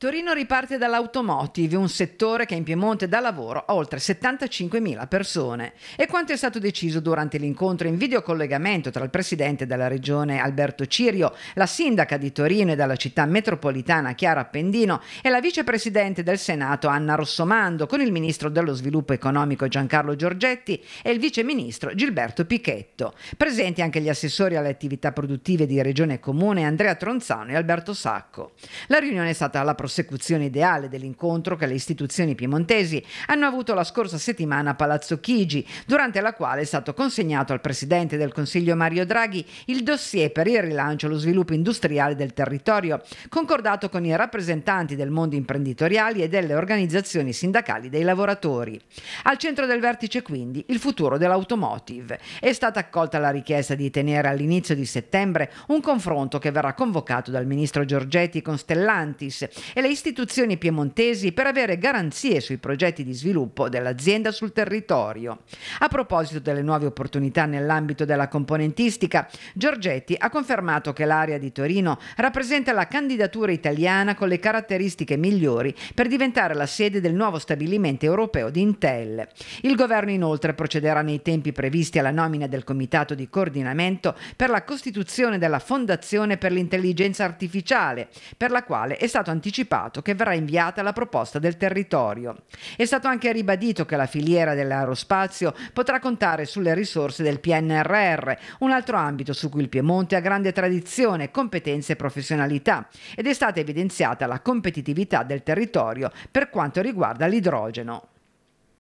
Torino riparte dall'automotive, un settore che in Piemonte dà lavoro a oltre 75.000 persone. E quanto è stato deciso durante l'incontro in videocollegamento tra il presidente della regione Alberto Cirio, la sindaca di Torino e della città metropolitana Chiara Appendino e la vicepresidente del Senato Anna Rossomando con il ministro dello sviluppo economico Giancarlo Giorgetti e il viceministro Gilberto Pichetto. Presenti anche gli assessori alle attività produttive di Regione Comune Andrea Tronzano e Alberto Sacco. La riunione è stata la prossima prosecuzione ideale dell'incontro che le istituzioni piemontesi hanno avuto la scorsa settimana a Palazzo Chigi, durante la quale è stato consegnato al Presidente del Consiglio Mario Draghi il dossier per il rilancio e lo sviluppo industriale del territorio, concordato con i rappresentanti del mondo imprenditoriali e delle organizzazioni sindacali dei lavoratori. Al centro del vertice quindi il futuro dell'automotive. È stata accolta la richiesta di tenere all'inizio di settembre un confronto che verrà convocato dal ministro Giorgetti con Stellantis e le istituzioni piemontesi per avere garanzie sui progetti di sviluppo dell'azienda sul territorio. A proposito delle nuove opportunità nell'ambito della componentistica, Giorgetti ha confermato che l'area di Torino rappresenta la candidatura italiana con le caratteristiche migliori per diventare la sede del nuovo stabilimento europeo di Intel. Il governo inoltre procederà nei tempi previsti alla nomina del comitato di coordinamento per la costituzione della Fondazione per l'intelligenza artificiale, per la quale è stato anticipato anticipato che verrà inviata la proposta del territorio. È stato anche ribadito che la filiera dell'aerospazio potrà contare sulle risorse del PNRR, un altro ambito su cui il Piemonte ha grande tradizione, competenze e professionalità ed è stata evidenziata la competitività del territorio per quanto riguarda l'idrogeno.